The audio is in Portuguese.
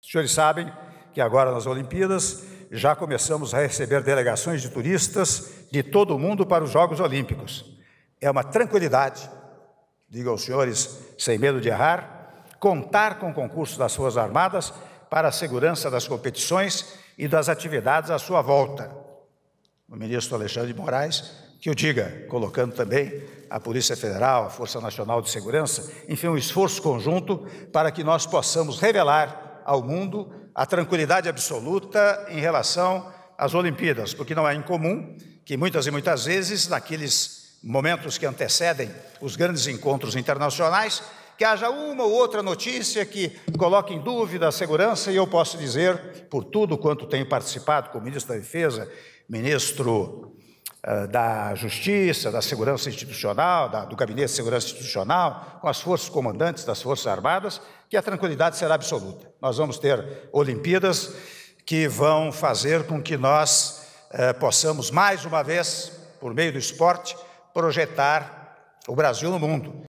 Os senhores sabem que agora nas Olimpíadas já começamos a receber delegações de turistas de todo o mundo para os Jogos Olímpicos. É uma tranquilidade, digo aos senhores, sem medo de errar, contar com o concurso das Forças Armadas para a segurança das competições e das atividades à sua volta. O ministro Alexandre de Moraes que eu diga, colocando também a Polícia Federal, a Força Nacional de Segurança, enfim, um esforço conjunto para que nós possamos revelar ao mundo a tranquilidade absoluta em relação às Olimpíadas, porque não é incomum que muitas e muitas vezes, naqueles momentos que antecedem os grandes encontros internacionais, que haja uma ou outra notícia que coloque em dúvida a segurança, e eu posso dizer, por tudo quanto tenho participado como ministro da Defesa, ministro da Justiça, da Segurança Institucional, da, do Gabinete de Segurança Institucional, com as forças comandantes das Forças Armadas, que a tranquilidade será absoluta. Nós vamos ter Olimpíadas que vão fazer com que nós eh, possamos, mais uma vez, por meio do esporte, projetar o Brasil no mundo.